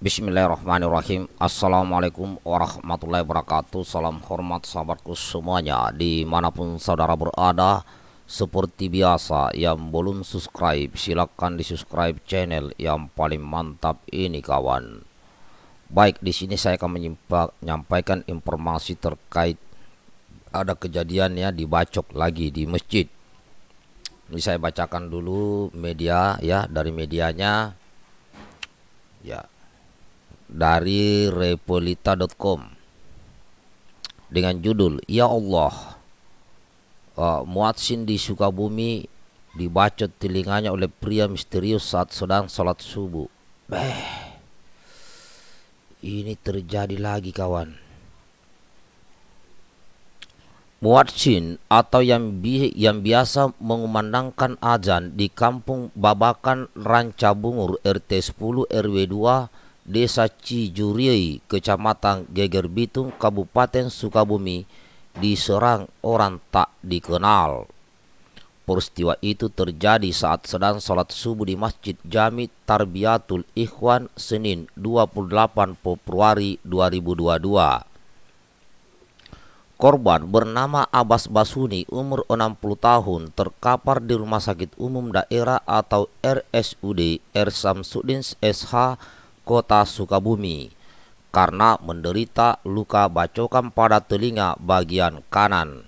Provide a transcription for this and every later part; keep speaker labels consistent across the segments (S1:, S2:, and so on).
S1: Bismillahirrahmanirrahim Assalamualaikum warahmatullahi wabarakatuh Salam hormat sahabatku semuanya Dimanapun saudara berada Seperti biasa yang belum subscribe silahkan di subscribe channel yang paling mantap ini kawan Baik di sini saya akan menyampaikan informasi terkait Ada kejadian ya dibacok lagi di masjid Ini saya bacakan dulu media ya dari medianya Ya dari repolita.com dengan judul Ya Allah uh, eh, Muatsin di Sukabumi dibacot telinganya oleh pria misterius saat sedang sholat subuh Beh, ini terjadi lagi kawan Muatsin atau yang, bi yang biasa mengumandangkan azan di kampung Babakan Rancabungur RT 10 RW 2 Desa Cijuriei, Kecamatan Geger Bitung, Kabupaten Sukabumi, diserang orang tak dikenal. Peristiwa itu terjadi saat sedang sholat subuh di Masjid Jami Tarbiyatul Ikhwan Senin 28 Februari 2022. Korban bernama Abbas Basuni umur 60 tahun terkapar di Rumah Sakit Umum Daerah atau RSUD R. Samsudin SH kota Sukabumi karena menderita luka bacokan pada telinga bagian kanan.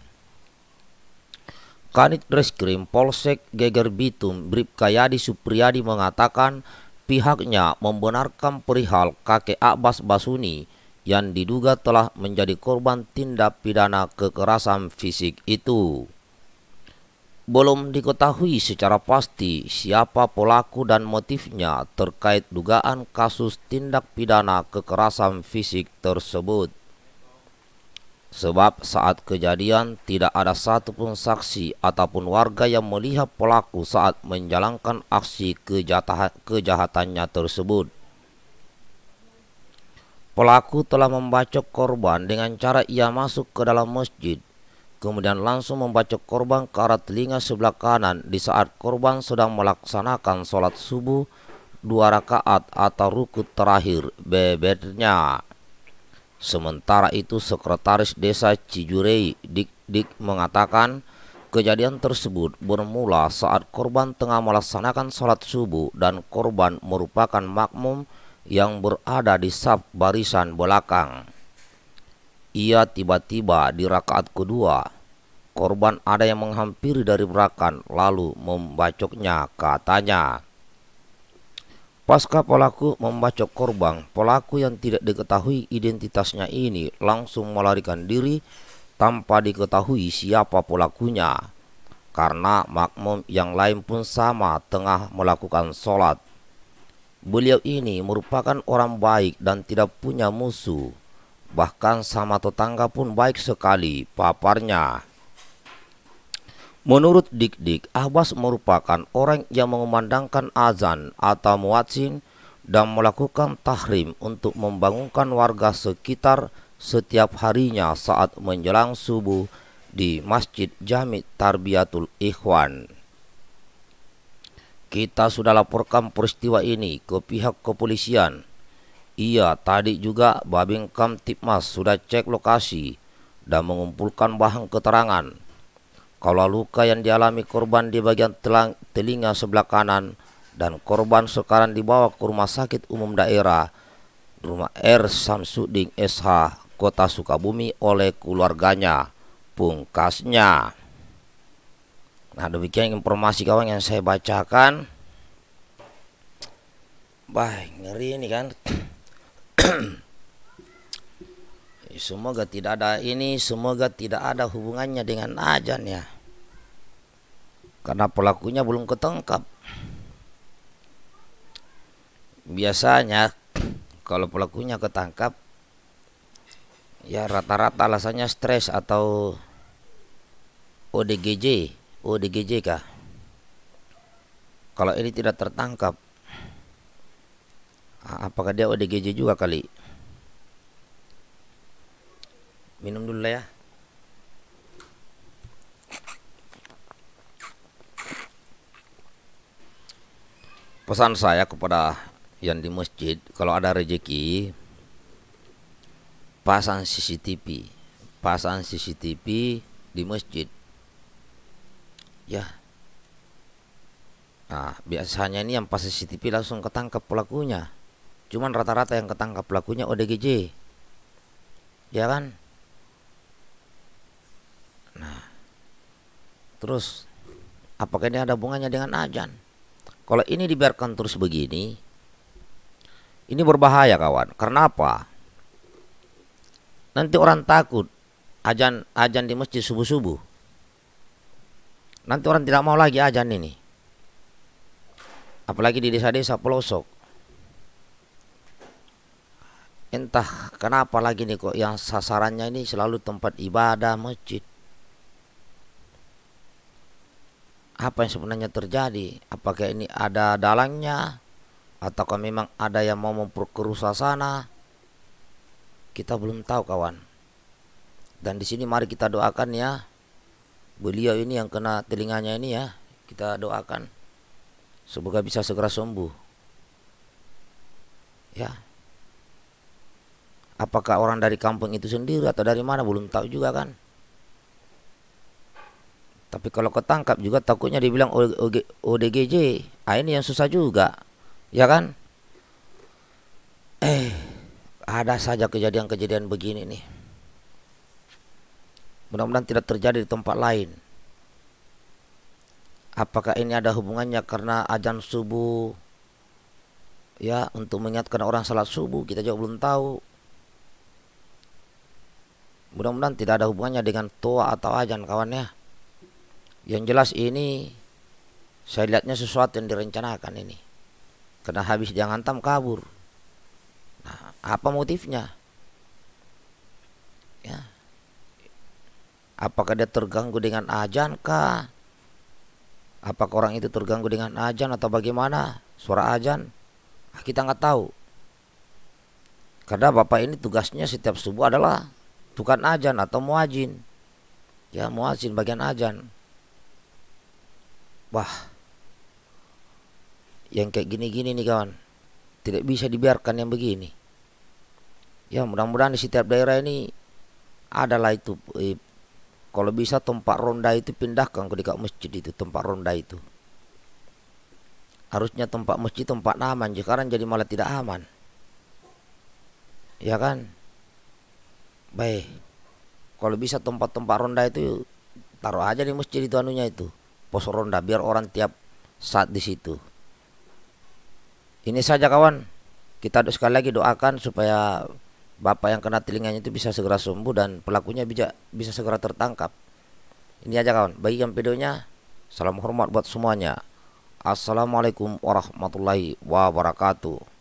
S1: Kanit Reskrim Polsek Geger Bitum Bribkayadi Supriyadi mengatakan pihaknya membenarkan perihal kakek Abbas Basuni yang diduga telah menjadi korban tindak pidana kekerasan fisik itu. Belum diketahui secara pasti siapa pelaku dan motifnya terkait dugaan kasus tindak pidana kekerasan fisik tersebut. Sebab saat kejadian tidak ada satupun saksi ataupun warga yang melihat pelaku saat menjalankan aksi kejahatannya tersebut. Pelaku telah membacok korban dengan cara ia masuk ke dalam masjid kemudian langsung membacok korban ke arah telinga sebelah kanan di saat korban sedang melaksanakan sholat subuh dua rakaat atau rukut terakhir bebetnya. Sementara itu sekretaris desa Cijurei Dik Dik mengatakan kejadian tersebut bermula saat korban tengah melaksanakan sholat subuh dan korban merupakan makmum yang berada di saf barisan belakang. Ia tiba-tiba di rakaat kedua. Korban ada yang menghampiri dari belakang lalu membacoknya katanya. Pasca pelaku membacok korban, pelaku yang tidak diketahui identitasnya ini langsung melarikan diri tanpa diketahui siapa pelakunya. Karena makmum yang lain pun sama tengah melakukan sholat. Beliau ini merupakan orang baik dan tidak punya musuh bahkan sama tetangga pun baik sekali paparnya. Menurut Dik-Dik, Abbas merupakan orang yang mengumandangkan azan atau muatsin dan melakukan tahrim untuk membangunkan warga sekitar setiap harinya saat menjelang subuh di Masjid jamit Tarbiyatul Ikhwan. Kita sudah laporkan peristiwa ini ke pihak kepolisian Iya, tadi juga Babin Tipmas sudah cek lokasi dan mengumpulkan bahan keterangan. Kalau luka yang dialami korban di bagian telang, telinga sebelah kanan dan korban sekarang dibawa ke rumah sakit umum daerah rumah R Samsuding SH Kota Sukabumi oleh keluarganya pungkasnya. Nah demikian informasi kawan yang saya bacakan. Baik, ngeri ini kan. semoga tidak ada ini semoga tidak ada hubungannya dengan ajan ya karena pelakunya belum ketangkap biasanya kalau pelakunya ketangkap ya rata-rata alasannya stres atau ODGJ ODGJ kah kalau ini tidak tertangkap Ah, apakah dia ODGJ juga kali minum dulu lah ya pesan saya kepada yang di masjid kalau ada rezeki pasang CCTV pasang CCTV di masjid ya nah biasanya ini yang pas CCTV langsung ketangkep pelakunya Cuman rata-rata yang ketangkap pelakunya ODGJ. Ya kan? Nah. Terus apakah ini ada hubungannya dengan ajan? Kalau ini dibiarkan terus begini, ini berbahaya kawan. Karena apa? Nanti orang takut ajan ajan di masjid subuh-subuh. Nanti orang tidak mau lagi ajan ini. Apalagi di desa-desa pelosok. entah kenapa lagi nih kok yang sasarannya ini selalu tempat ibadah masjid apa yang sebenarnya terjadi apakah ini ada dalangnya ataukah memang ada yang mau memperkeruh suasana kita belum tahu kawan dan di sini mari kita doakan ya beliau ini yang kena telinganya ini ya kita doakan semoga bisa segera sembuh ya apakah orang dari kampung itu sendiri atau dari mana belum tahu juga kan tapi kalau ketangkap juga takutnya dibilang ODGJ ah ini yang susah juga ya kan eh ada saja kejadian-kejadian begini nih mudah-mudahan tidak terjadi di tempat lain apakah ini ada hubungannya karena ajan subuh ya untuk mengingatkan orang salat subuh kita juga belum tahu Mudah-mudahan tidak ada hubungannya dengan tua atau ajan kawan ya. Yang jelas ini saya lihatnya sesuatu yang direncanakan ini. Karena habis dia ngantam kabur. Nah, apa motifnya? Ya. Apakah dia terganggu dengan ajan kah? Apakah orang itu terganggu dengan ajan atau bagaimana? Suara ajan? Ah, kita nggak tahu. Karena bapak ini tugasnya setiap subuh adalah tukang ajan atau muajin ya muajin bagian ajan wah yang kayak gini-gini nih kawan tidak bisa dibiarkan yang begini ya mudah-mudahan di setiap daerah ini adalah itu eh, kalau bisa tempat ronda itu pindahkan ke dekat masjid itu tempat ronda itu harusnya tempat masjid tempat aman sekarang jadi malah tidak aman ya kan baik kalau bisa tempat-tempat ronda itu taruh aja di masjid itu anunya itu pos ronda biar orang tiap saat di situ ini saja kawan kita sekali lagi doakan supaya bapak yang kena telinganya itu bisa segera sembuh dan pelakunya bisa bisa segera tertangkap ini aja kawan bagi yang videonya salam hormat buat semuanya assalamualaikum warahmatullahi wabarakatuh